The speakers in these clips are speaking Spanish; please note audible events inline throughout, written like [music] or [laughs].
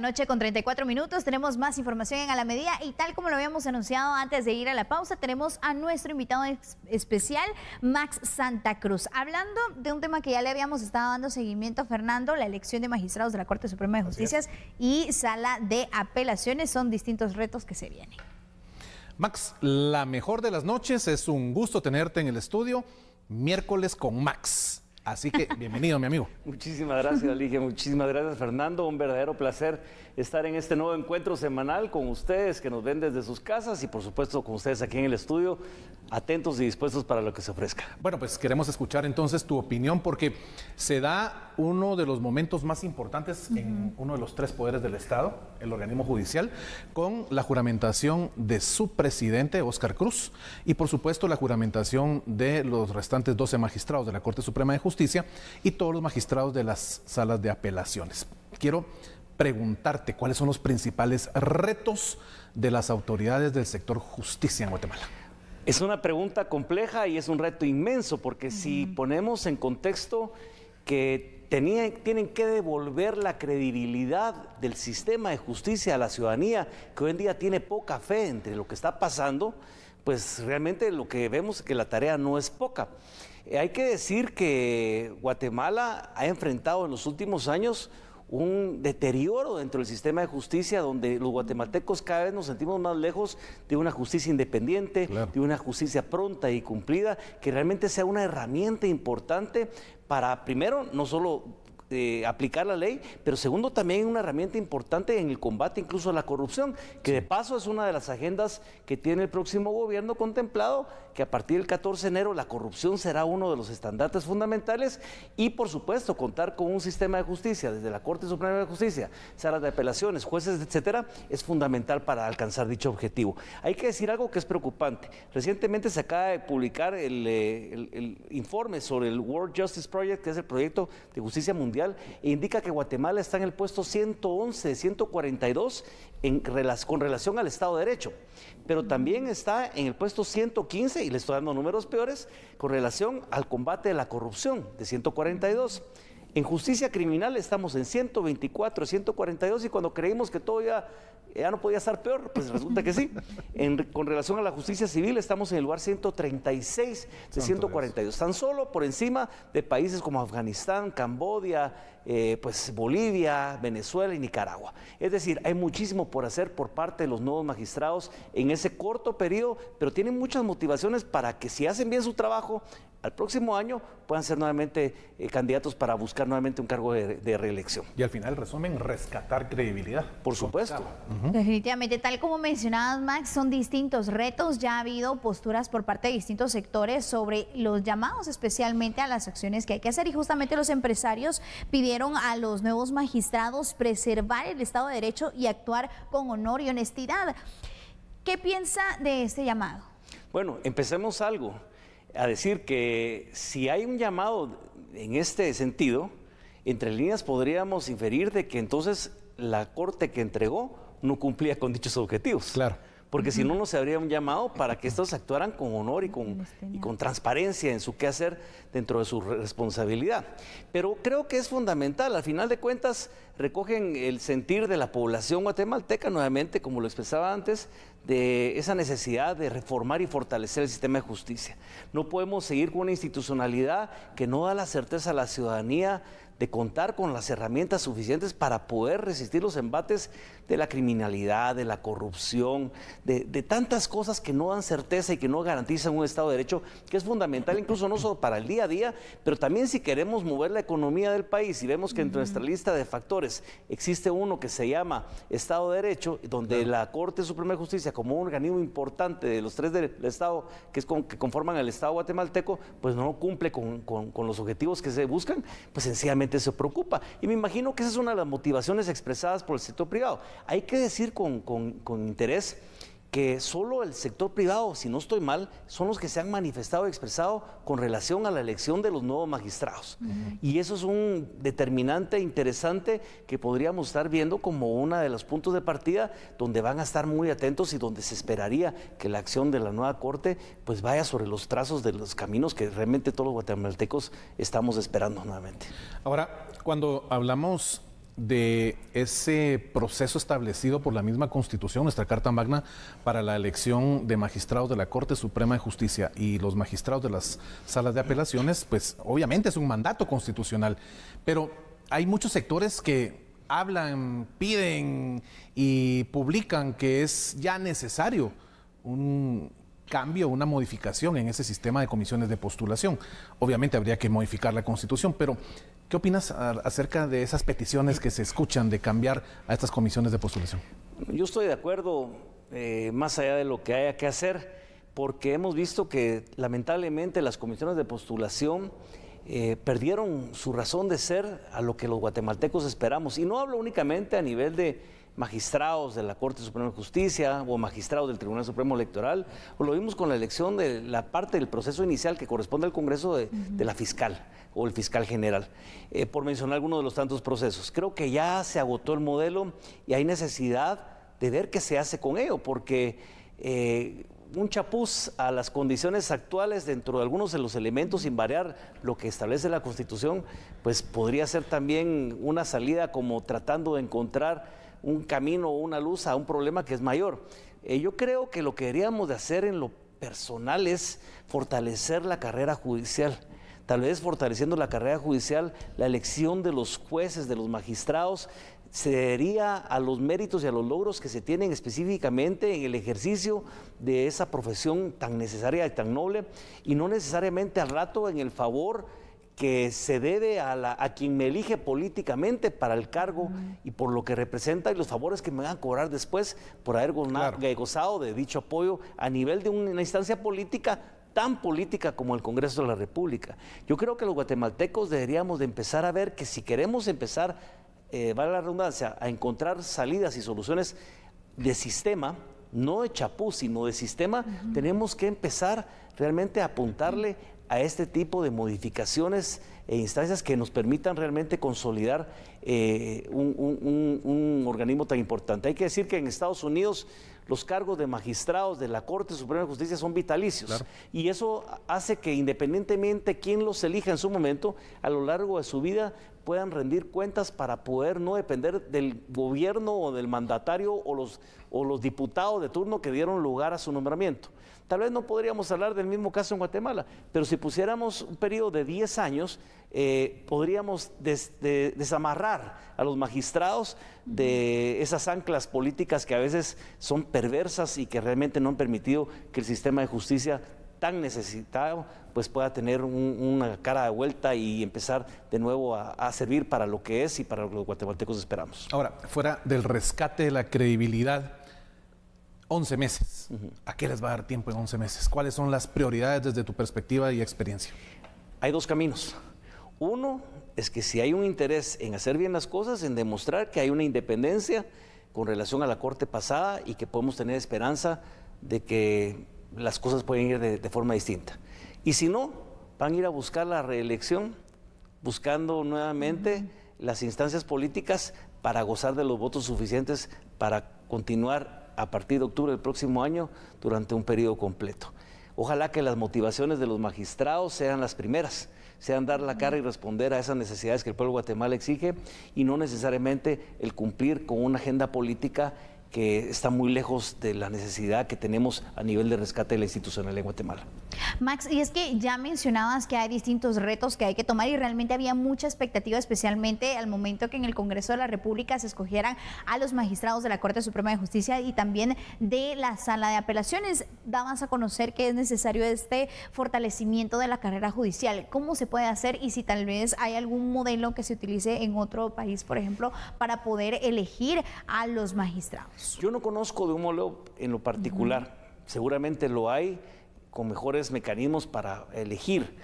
noche con 34 minutos. Tenemos más información en a la medida y tal como lo habíamos anunciado antes de ir a la pausa, tenemos a nuestro invitado especial, Max Santa Cruz. Hablando de un tema que ya le habíamos estado dando seguimiento Fernando, la elección de magistrados de la Corte Suprema de Justicias y Sala de Apelaciones son distintos retos que se vienen. Max, la mejor de las noches, es un gusto tenerte en el estudio miércoles con Max. Así que bienvenido, mi amigo. [laughs] Muchísimas gracias, Ligia. Muchísimas gracias, Fernando. Un verdadero placer estar en este nuevo encuentro semanal con ustedes que nos ven desde sus casas y, por supuesto, con ustedes aquí en el estudio, atentos y dispuestos para lo que se ofrezca. Bueno, pues queremos escuchar entonces tu opinión porque se da uno de los momentos más importantes en uno de los tres poderes del Estado, el organismo judicial, con la juramentación de su presidente, Oscar Cruz, y, por supuesto, la juramentación de los restantes 12 magistrados de la Corte Suprema de Justicia y todos los magistrados de las salas de apelaciones. Quiero preguntarte cuáles son los principales retos de las autoridades del sector justicia en Guatemala. Es una pregunta compleja y es un reto inmenso, porque si ponemos en contexto que tienen que devolver la credibilidad del sistema de justicia a la ciudadanía, que hoy en día tiene poca fe entre lo que está pasando, pues realmente lo que vemos es que la tarea no es poca. Eh, hay que decir que Guatemala ha enfrentado en los últimos años un deterioro dentro del sistema de justicia donde los guatemaltecos cada vez nos sentimos más lejos de una justicia independiente, de una justicia pronta y cumplida, que realmente sea una herramienta importante para, primero, no solo aplicar la ley, pero segundo también una herramienta importante en el combate incluso a la corrupción, que de paso es una de las agendas que tiene el próximo gobierno contemplado, que a partir del 14 de enero la corrupción será uno de los estandartes fundamentales y por supuesto contar con un sistema de justicia desde la Corte Suprema de Justicia, salas de apelaciones, jueces, etcétera, es fundamental para alcanzar dicho objetivo. Hay que decir algo que es preocupante. Recientemente se acaba de publicar el eh, informe sobre el World Justice Project, que es el proyecto de justicia mundial e indica que Guatemala está en el puesto 111 de 142 con relación al Estado de Derecho, pero también está en el puesto 115, y le estoy dando números peores, con relación al combate de la corrupción de 142. En justicia criminal estamos en 124, 142 y cuando creímos que todo ya, no podía estar peor, pues resulta que sí. En, con relación a la justicia civil estamos en el lugar 136 de 142, tan solo por encima de países como Afganistán, Camboya. Eh, pues Bolivia, Venezuela y Nicaragua. Es decir, hay muchísimo por hacer por parte de los nuevos magistrados en ese corto periodo, pero tienen muchas motivaciones para que si hacen bien su trabajo, al próximo año puedan ser nuevamente eh, candidatos para buscar nuevamente un cargo de, reelección. Y al final, resumen, rescatar credibilidad. Por supuesto. Definitivamente, tal como mencionabas, Max, son distintos retos. Ya ha habido posturas por parte de distintos sectores sobre los llamados especialmente a las acciones que hay que hacer y justamente los empresarios pidieron a los nuevos magistrados preservar el Estado de Derecho y actuar con honor y honestidad. ¿Qué piensa de este llamado? Bueno, empecemos algo, a decir que si hay un llamado en este sentido, entre líneas podríamos inferir de que entonces la Corte que entregó no cumplía con dichos objetivos. Claro porque si no, no se habría un llamado para que estos actuaran con honor y con, y con transparencia en su quehacer dentro de su responsabilidad. Pero creo que es fundamental, al final de cuentas recogen el sentir de la población guatemalteca, nuevamente, como lo expresaba antes, de esa necesidad de reformar y fortalecer el sistema de justicia. No podemos seguir con una institucionalidad que no da la certeza a la ciudadanía de contar con las herramientas suficientes para poder resistir los embates de la criminalidad, de la corrupción, de, tantas cosas que no dan certeza y que no garantizan un Estado de Derecho, que es fundamental incluso no solo para el día a día, pero también si queremos mover la economía del país y vemos que entre nuestra lista de factores existe uno que se llama Estado de Derecho, donde la Corte Suprema de Justicia, como un organismo importante de los tres del, Estado, que, conforman el Estado guatemalteco, pues no cumple con los objetivos que se buscan, pues sencillamente se preocupa. Y me imagino que esa es una de las motivaciones expresadas por el sector privado. Hay que decir con interés que solo el sector privado, si no estoy mal, son los que se han manifestado y expresado con relación a la elección de los nuevos magistrados. Y eso es un determinante e interesante que podríamos estar viendo como uno de los puntos de partida donde van a estar muy atentos y donde se esperaría que la acción de la nueva Corte pues vaya sobre los trazos de los caminos que realmente todos los guatemaltecos estamos esperando nuevamente. Ahora, cuando hablamos de ese proceso establecido por la misma Constitución, nuestra Carta Magna, para la elección de magistrados de la Corte Suprema de Justicia y los magistrados de las salas de apelaciones, pues obviamente es un mandato constitucional, pero hay muchos sectores que hablan, piden y publican que es ya necesario un cambio, una modificación en ese sistema de comisiones de postulación. Obviamente habría que modificar la Constitución, pero ¿Qué opinas acerca de esas peticiones que se escuchan de cambiar a estas comisiones de postulación? Yo estoy de acuerdo, eh, más allá de lo que haya que hacer, porque hemos visto que lamentablemente las comisiones de postulación eh, perdieron su razón de ser a lo que los guatemaltecos esperamos. Y no hablo únicamente a nivel de magistrados de la Corte Suprema de Justicia o magistrados del Tribunal Supremo Electoral, o pues lo vimos con la elección de la parte del proceso inicial que corresponde al Congreso de, la fiscal o el fiscal general, eh, por mencionar algunos de los tantos procesos. Creo que ya se agotó el modelo y hay necesidad de ver qué se hace con ello, porque eh, un chapuz a las condiciones actuales dentro de algunos de los elementos sin variar lo que establece la Constitución, pues podría ser también una salida como tratando de encontrar un camino o una luz a un problema que es mayor. Eh, yo creo que lo que deberíamos de hacer en lo personal es fortalecer la carrera judicial. Tal vez fortaleciendo la carrera judicial, la elección de los jueces, de los magistrados, se debería a los méritos y a los logros que se tienen específicamente en el ejercicio de esa profesión tan necesaria y tan noble, y no necesariamente al rato en el favor que se debe a, quien me elige políticamente para el cargo y por lo que representa y los favores que me van a cobrar después por haber gozado de dicho apoyo a nivel de una instancia política tan política como el Congreso de la República. Yo creo que los guatemaltecos deberíamos de empezar a ver que si queremos empezar, eh, vale la redundancia, a encontrar salidas y soluciones de sistema, no de chapú, sino de sistema, tenemos que empezar realmente a apuntarle a este tipo de modificaciones e instancias que nos permitan realmente consolidar eh, un, organismo tan importante. Hay que decir que en Estados Unidos los cargos de magistrados de la Corte Suprema de Justicia son vitalicios. Y eso hace que independientemente quién los elija en su momento, a lo largo de su vida puedan rendir cuentas para poder no depender del gobierno o del mandatario o los, o los diputados de turno que dieron lugar a su nombramiento. Tal vez no podríamos hablar del mismo caso en Guatemala, pero si pusiéramos un periodo de 10 años, eh, podríamos desamarrar a los magistrados de esas anclas políticas que a veces son perversas y que realmente no han permitido que el sistema de justicia tan necesitado pues pueda tener una cara de vuelta y empezar de nuevo a, a, servir para lo que es y para lo que los guatemaltecos esperamos. Ahora, fuera del rescate de la credibilidad, 11 meses. ¿A qué les va a dar tiempo en 11 meses? ¿Cuáles son las prioridades desde tu perspectiva y experiencia? Hay dos caminos. Uno es que si hay un interés en hacer bien las cosas, en demostrar que hay una independencia con relación a la corte pasada y que podemos tener esperanza de que las cosas pueden ir de, forma distinta. Y si no, van a ir a buscar la reelección, buscando nuevamente mm. las instancias políticas para gozar de los votos suficientes para continuar a partir de octubre del próximo año durante un periodo completo. Ojalá que las motivaciones de los magistrados sean las primeras, sean dar la cara y responder a esas necesidades que el pueblo de Guatemala exige y no necesariamente el cumplir con una agenda política que está muy lejos de la necesidad que tenemos a nivel de rescate de la institucional en Guatemala. Max, y es que ya mencionabas que hay distintos retos que hay que tomar y realmente había mucha expectativa, especialmente al momento que en el Congreso de la República se escogieran a los magistrados de la Corte Suprema de Justicia y también de la Sala de Apelaciones. Dabas a conocer que es necesario este fortalecimiento de la carrera judicial. ¿Cómo se puede hacer y si tal vez hay algún modelo que se utilice en otro país, por ejemplo, para poder elegir a los magistrados? Yo no conozco de un modelo en lo particular. Seguramente lo hay con mejores mecanismos para elegir,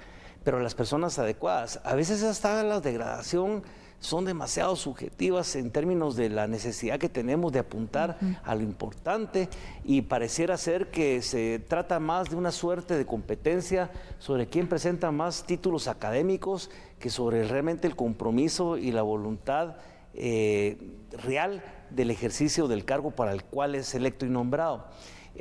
pero las personas adecuadas. A veces hasta la degradación son demasiado subjetivas en términos de la necesidad que tenemos de apuntar a lo importante y pareciera ser que se trata más de una suerte de competencia sobre quién presenta más títulos académicos que sobre realmente el compromiso y la voluntad eh, real del ejercicio del cargo para el cual es electo y nombrado.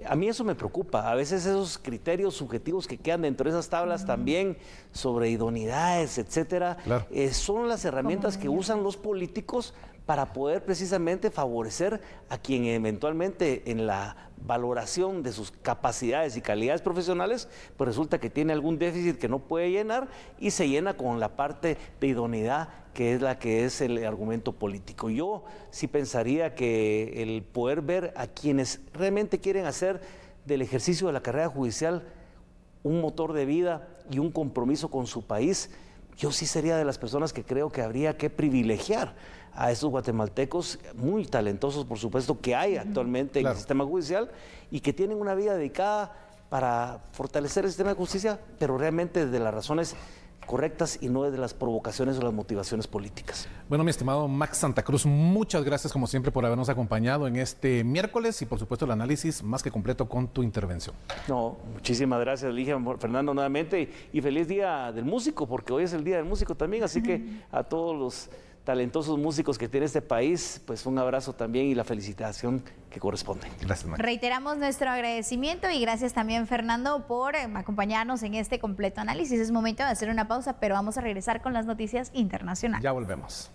A mí eso me preocupa. A veces esos criterios subjetivos que quedan dentro de esas tablas mm. también sobre idoneidades, etcétera, eh, son las herramientas que usan los políticos para poder precisamente favorecer a quien eventualmente en la valoración de sus capacidades y calidades profesionales, pues resulta que tiene algún déficit que no puede llenar y se llena con la parte de idoneidad que es la que es el argumento político. Yo sí pensaría que el poder ver a quienes realmente quieren hacer del ejercicio de la carrera judicial un motor de vida y un compromiso con su país, yo sí sería de las personas que creo que habría que privilegiar a estos guatemaltecos muy talentosos, por supuesto, que hay actualmente en el sistema judicial y que tienen una vida dedicada para fortalecer el sistema de justicia, pero realmente desde las razones correctas y no de las provocaciones o las motivaciones políticas. Bueno, mi estimado Max Santa Cruz, muchas gracias como siempre por habernos acompañado en este miércoles y por supuesto el análisis más que completo con tu intervención. No, muchísimas gracias, Ligia, Fernando, nuevamente y feliz día del músico, porque hoy es el día del músico también, así que a todos los talentosos músicos que tiene este país, pues un abrazo también y la felicitación que corresponde. Gracias, Reiteramos nuestro agradecimiento y gracias también, Fernando, por eh, acompañarnos en este completo análisis. Es momento de hacer una pausa, pero vamos a regresar con las noticias internacionales. Ya volvemos.